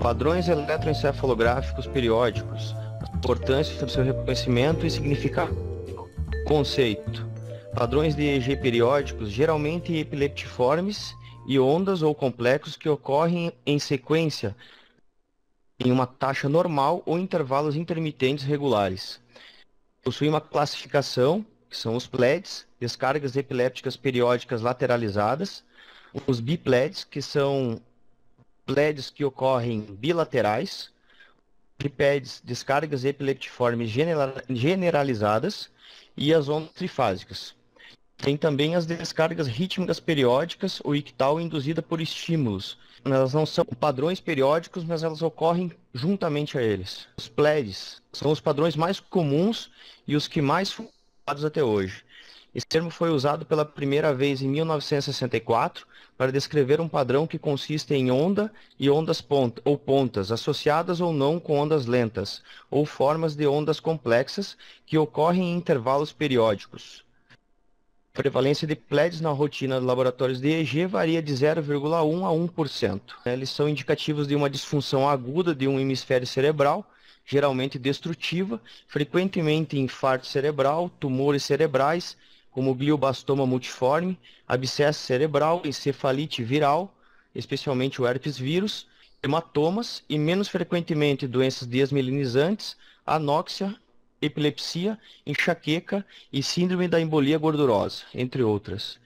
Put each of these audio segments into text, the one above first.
padrões eletroencefalográficos periódicos, a importância do seu reconhecimento e significado. Conceito: padrões de EEG periódicos, geralmente epileptiformes e ondas ou complexos que ocorrem em sequência em uma taxa normal ou intervalos intermitentes regulares. Possui uma classificação, que são os PLEDs, descargas epilépticas periódicas lateralizadas, os BIPLEDs, que são PLEDs que ocorrem bilaterais, tripedes, descargas epileptiformes generalizadas e as ondas trifásicas. Tem também as descargas rítmicas periódicas ou ictal induzida por estímulos. Elas não são padrões periódicos, mas elas ocorrem juntamente a eles. Os PLEDs são os padrões mais comuns e os que mais foram usados até hoje. Esse termo foi usado pela primeira vez em 1964 para descrever um padrão que consiste em onda e ondas ponta, ou pontas, associadas ou não com ondas lentas, ou formas de ondas complexas que ocorrem em intervalos periódicos. A prevalência de PLEDs na rotina de laboratórios de EEG varia de 0,1 a 1%. É, eles são indicativos de uma disfunção aguda de um hemisfério cerebral, geralmente destrutiva, frequentemente infarto cerebral, tumores cerebrais como glioblastoma multiforme, abscesso cerebral, encefalite viral, especialmente o herpes vírus, hematomas e menos frequentemente doenças desmelinizantes, anóxia, epilepsia, enxaqueca e síndrome da embolia gordurosa, entre outras.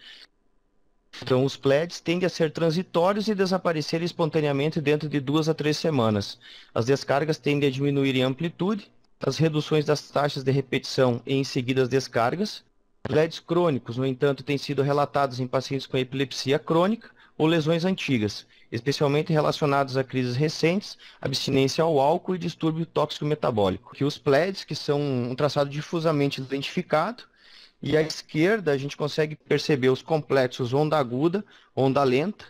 Então, os PLEDs tendem a ser transitórios e desaparecer espontaneamente dentro de duas a três semanas. As descargas tendem a diminuir em amplitude, as reduções das taxas de repetição e em seguida as descargas, os LEDs crônicos, no entanto, têm sido relatados em pacientes com epilepsia crônica ou lesões antigas, especialmente relacionados a crises recentes, abstinência ao álcool e distúrbio tóxico metabólico. Que os PLEDs, que são um traçado difusamente identificado, e à esquerda a gente consegue perceber os complexos onda aguda, onda lenta,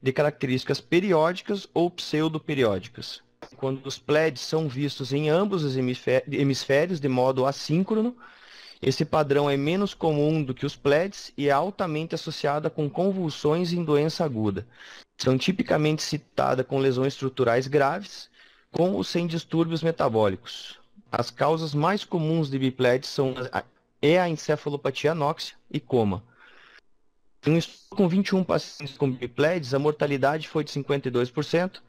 de características periódicas ou pseudoperiódicas. Quando os PLEDs são vistos em ambos os hemisférios de modo assíncrono, esse padrão é menos comum do que os PLEDs e é altamente associada com convulsões em doença aguda. São tipicamente citada com lesões estruturais graves, com ou sem distúrbios metabólicos. As causas mais comuns de bipledes são a, é a encefalopatia anóxia e coma. Em um estudo com 21 pacientes com bipledes, a mortalidade foi de 52%.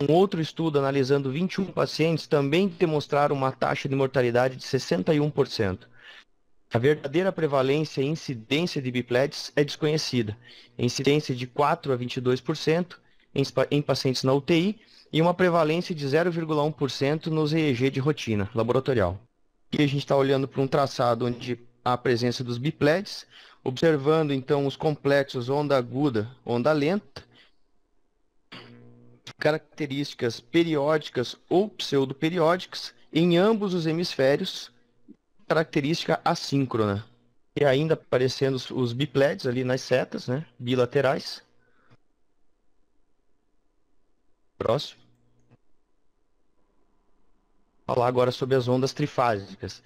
Um outro estudo analisando 21 pacientes também demonstraram uma taxa de mortalidade de 61%. A verdadeira prevalência e incidência de bipletes é desconhecida. Incidência de 4 a 22% em, pacientes na UTI e uma prevalência de 0,1% nos EEG de rotina laboratorial. Aqui a gente está olhando para um traçado onde há a presença dos bipletes, observando então os complexos onda aguda, onda lenta, características periódicas ou pseudoperiódicas em ambos os hemisférios característica assíncrona. E é ainda aparecendo os, os bipleds ali nas setas, né? Bilaterais. Próximo. Falar agora sobre as ondas trifásicas.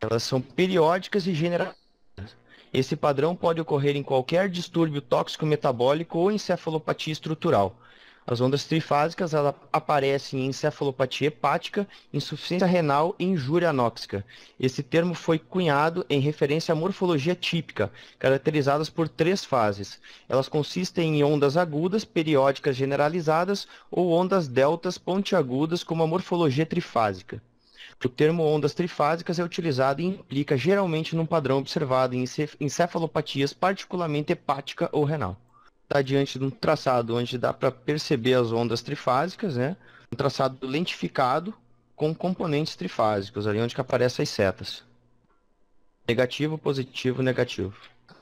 Elas são periódicas e generadas. Esse padrão pode ocorrer em qualquer distúrbio tóxico metabólico ou encefalopatia estrutural. As ondas trifásicas ela aparecem em encefalopatia hepática, insuficiência renal e injúria anóxica. Esse termo foi cunhado em referência à morfologia típica, caracterizadas por três fases. Elas consistem em ondas agudas, periódicas generalizadas ou ondas deltas pontiagudas, como a morfologia trifásica. O termo ondas trifásicas é utilizado e implica geralmente num padrão observado em encefalopatias particularmente hepática ou renal está diante de um traçado onde dá para perceber as ondas trifásicas, né? Um traçado lentificado com componentes trifásicos, ali onde que aparecem as setas. Negativo, positivo, negativo.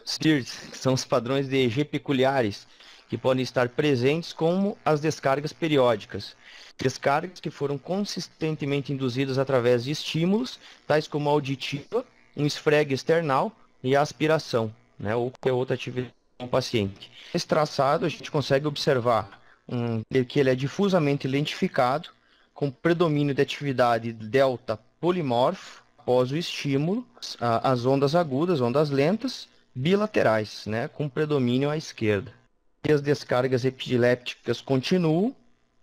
SIRS, são os padrões de EG peculiares, que podem estar presentes como as descargas periódicas. Descargas que foram consistentemente induzidas através de estímulos, tais como auditiva, um esfregue external e aspiração, né? ou qualquer outra atividade um paciente. Esse traçado a gente consegue observar um, que ele é difusamente lentificado, com predomínio de atividade delta polimorfo após o estímulo, a, as ondas agudas, ondas lentas, bilaterais, né, com predomínio à esquerda. E as descargas epilépticas continuam,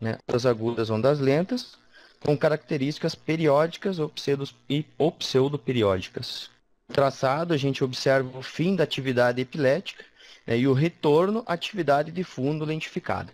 né, ondas agudas, ondas lentas, com características periódicas ou, pseudo e, ou pseudoperiódicas. Traçado, a gente observa o fim da atividade epilética, né, e o retorno à atividade de fundo lentificada.